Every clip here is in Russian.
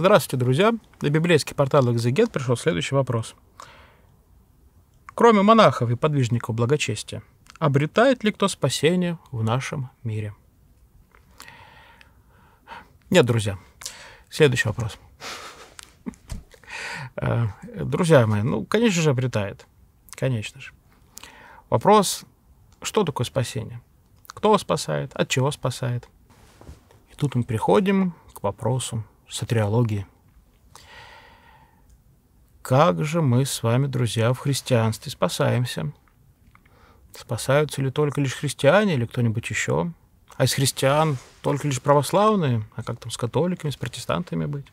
Здравствуйте, друзья! На библейский портал «Экзегет» пришел следующий вопрос. Кроме монахов и подвижников благочестия, обретает ли кто спасение в нашем мире? Нет, друзья. Следующий вопрос. Э, друзья мои, ну, конечно же, обретает. Конечно же. Вопрос, что такое спасение? Кто спасает? От чего спасает? И тут мы приходим к вопросу сатриологии. Как же мы с вами, друзья, в христианстве спасаемся? Спасаются ли только лишь христиане или кто-нибудь еще? А из христиан только лишь православные? А как там с католиками, с протестантами быть?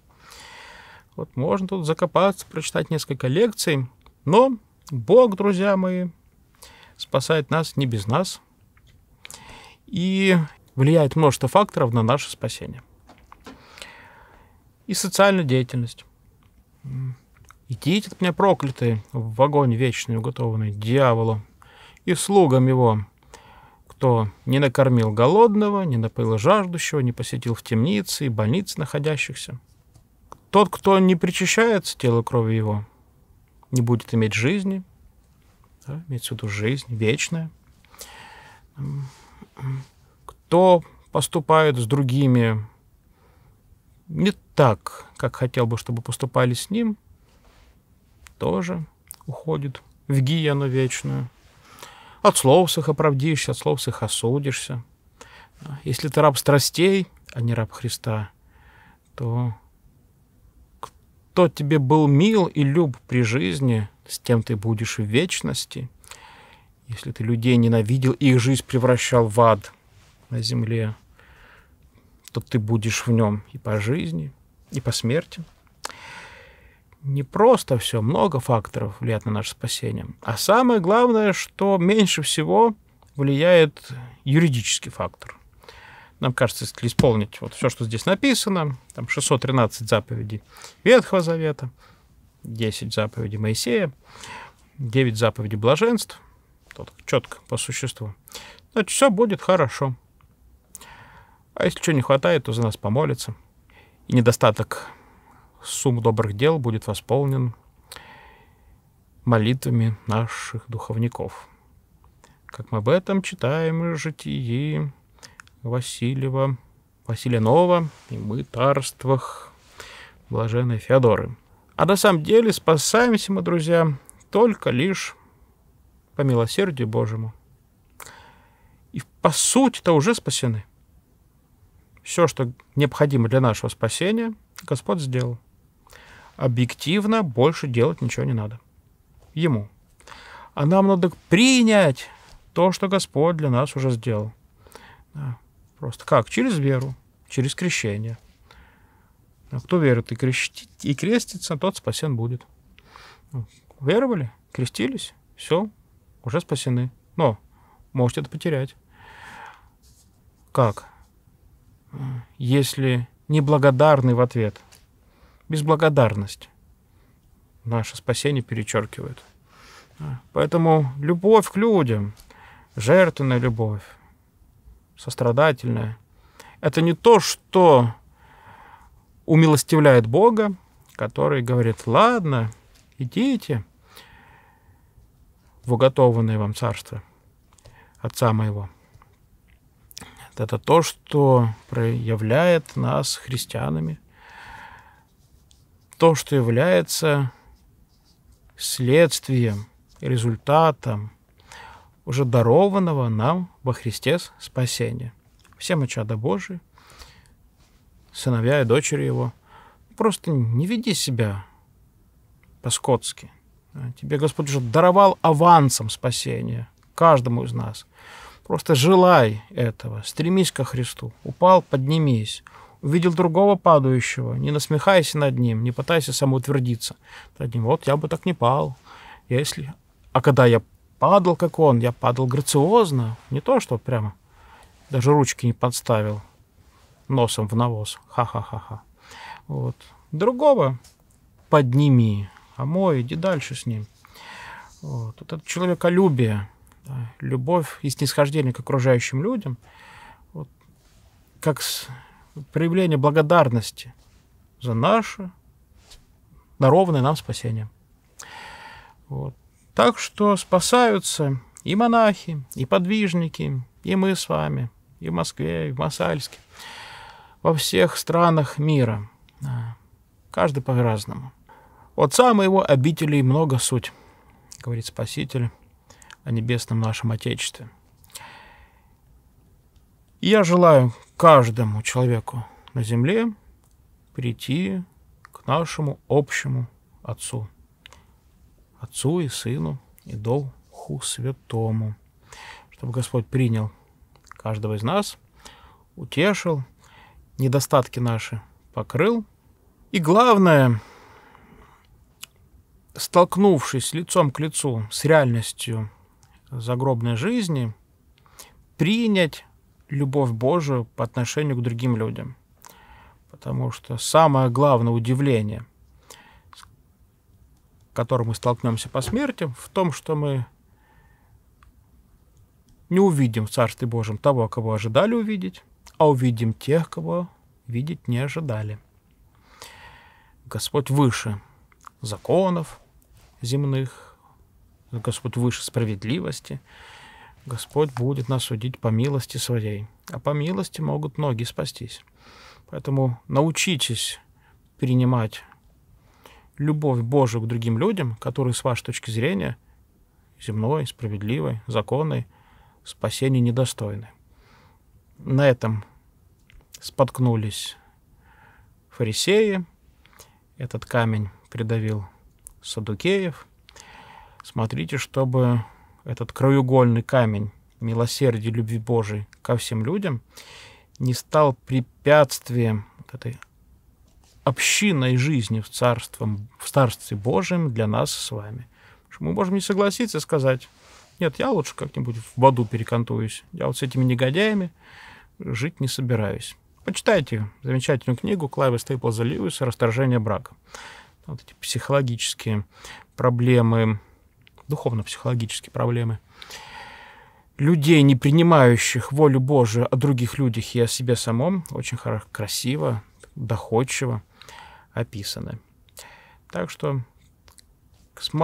Вот можно тут закопаться, прочитать несколько лекций, но Бог, друзья мои, спасает нас не без нас и влияет множество факторов на наше спасение и социальную деятельность. «Идите от меня, проклятые, в огонь вечный, уготованный дьяволу, и слугам его, кто не накормил голодного, не напоил жаждущего, не посетил в темнице и больнице находящихся. Тот, кто не причащается телу крови его, не будет иметь жизни, да, имеется в виду жизнь вечная. Кто поступает с другими не так, как хотел бы, чтобы поступали с ним, тоже уходит в гиену вечную. От слов сых оправдишься, от слов сых осудишься. Если ты раб страстей, а не раб Христа, то кто тебе был мил и люб при жизни, с тем ты будешь в вечности. Если ты людей ненавидел, их жизнь превращал в ад на земле, что ты будешь в нем и по жизни, и по смерти. Не просто все, много факторов влияет на наше спасение. А самое главное, что меньше всего влияет юридический фактор. Нам кажется, если исполнить вот все, что здесь написано, там 613 заповедей Ветхого Завета, 10 заповедей Моисея, 9 заповедей блаженств, тут четко по существу, значит, все будет хорошо. А если чего не хватает, то за нас помолятся. И недостаток сумм добрых дел будет восполнен молитвами наших духовников. Как мы об этом читаем в житии Васильева, Василия Нова и мы царствах блаженной Феодоры. А на самом деле спасаемся мы, друзья, только лишь по милосердию Божьему. И по сути-то уже спасены – все, что необходимо для нашего спасения, Господь сделал. Объективно больше делать ничего не надо. Ему. А нам надо принять то, что Господь для нас уже сделал. Да. Просто как? Через веру, через крещение. А кто верит и, крещ... и крестится, тот спасен будет. Ну, веровали, крестились, все, уже спасены. Но можете это потерять. Как? если неблагодарный в ответ. Безблагодарность наше спасение перечеркивает. А, поэтому любовь к людям, жертвенная любовь, сострадательная, это не то, что умилостивляет Бога, который говорит, ладно, идите в уготованное вам царство Отца моего. Это то, что проявляет нас христианами, то, что является следствием, результатом уже дарованного нам во Христе спасения. Все мы чада Божии, сыновья и дочери Его. Просто не веди себя по-скотски. Тебе Господь уже даровал авансом спасения каждому из нас – Просто желай этого, стремись ко Христу. Упал, поднимись. Увидел другого падающего, не насмехайся над ним, не пытайся самоутвердиться. Над ним, вот я бы так не пал, если... А когда я падал, как он, я падал грациозно, не то что прямо. Даже ручки не подставил носом в навоз. Ха-ха-ха-ха. Вот. Другого подними, а мой иди дальше с ним. Вот, вот это человеколюбие, да, любовь и снисхождение к окружающим людям, вот, как с, проявление благодарности за наше дарованное нам спасение. Вот. Так что спасаются и монахи, и подвижники, и мы с вами, и в Москве, и в Масальске, во всех странах мира. Каждый по-разному. Вот самой его обителей много суть, говорит Спаситель о небесном нашем Отечестве. я желаю каждому человеку на земле прийти к нашему общему Отцу, Отцу и Сыну и Духу Святому, чтобы Господь принял каждого из нас, утешил, недостатки наши покрыл. И главное, столкнувшись лицом к лицу с реальностью загробной жизни принять любовь Божию по отношению к другим людям. Потому что самое главное удивление, с которым мы столкнемся по смерти, в том, что мы не увидим в Царстве Божьем того, кого ожидали увидеть, а увидим тех, кого видеть не ожидали. Господь выше законов земных, Господь выше справедливости, Господь будет нас судить по милости своей. А по милости могут многие спастись. Поэтому научитесь принимать любовь Божию к другим людям, которые с вашей точки зрения земной, справедливой, законной, спасения недостойны. На этом споткнулись фарисеи. Этот камень придавил Садукеев – Смотрите, чтобы этот краеугольный камень милосердия и любви Божией ко всем людям не стал препятствием вот этой общинной жизни в, царством, в Царстве Божьем для нас с вами. Мы можем не согласиться и сказать, нет, я лучше как-нибудь в Баду перекантуюсь. Я вот с этими негодяями жить не собираюсь. Почитайте замечательную книгу Клайва Стейплза Льюиса «Расторжение брака». Вот эти психологические проблемы духовно-психологические проблемы. Людей, не принимающих волю Божию о а других людях и о себе самом, очень красиво, доходчиво описаны. Так что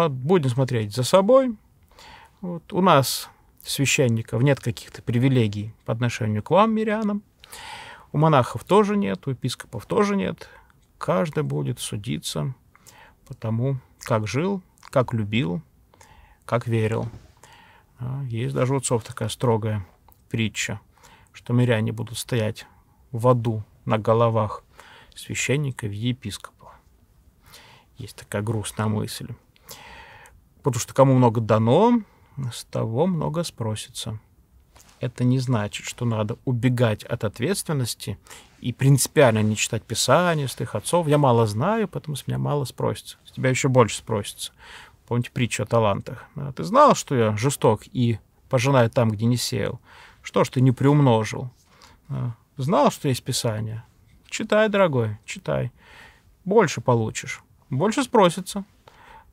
будем смотреть за собой. Вот. У нас, священников, нет каких-то привилегий по отношению к вам, мирянам. У монахов тоже нет, у епископов тоже нет. Каждый будет судиться по тому, как жил, как любил, как верил. А, есть даже у отцов такая строгая притча, что миряне будут стоять в аду на головах священников и епископов. Есть такая грустная мысль. Потому что кому много дано, с того много спросится. Это не значит, что надо убегать от ответственности и принципиально не читать Писание святых отцов. Я мало знаю, поэтому с меня мало спросится. С тебя еще больше спросится. Помните притчу о талантах? А, ты знал, что я жесток и пожинаю там, где не сеял? Что ж ты не приумножил? А, знал, что есть Писание? Читай, дорогой, читай. Больше получишь. Больше спросится.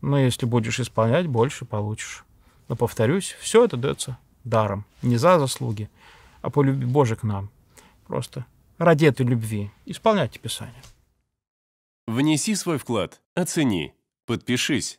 Но если будешь исполнять, больше получишь. Но, повторюсь, все это дается даром. Не за заслуги, а по любви Божьей к нам. Просто ради этой любви исполняйте Писание. Внеси свой вклад, оцени, подпишись